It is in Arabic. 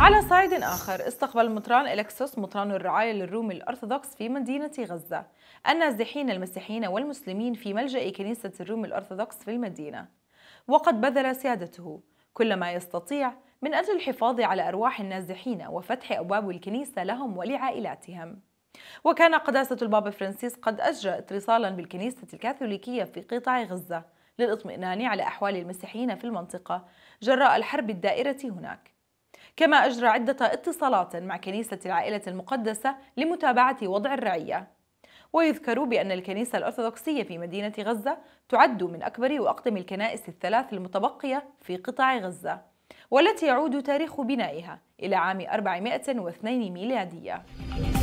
على صعيد آخر استقبل مطران إلكسوس مطران الرعاية للروم الأرثوذكس في مدينة غزة النازحين المسيحيين والمسلمين في ملجأ كنيسة الروم الأرثوذكس في المدينة وقد بذل سيادته كل ما يستطيع من أجل الحفاظ على أرواح النازحين وفتح أبواب الكنيسة لهم ولعائلاتهم وكان قداسة البابا فرانسيس قد أجرى اتصالا بالكنيسة الكاثوليكية في قطاع غزة للإطمئنان على أحوال المسيحيين في المنطقة جراء الحرب الدائرة هناك كما أجرى عدة اتصالات مع كنيسة العائلة المقدسة لمتابعة وضع الرعية ويذكر بأن الكنيسة الأرثوذكسية في مدينة غزة تعد من أكبر وأقدم الكنائس الثلاث المتبقية في قطاع غزة والتي يعود تاريخ بنائها إلى عام 402 ميلادية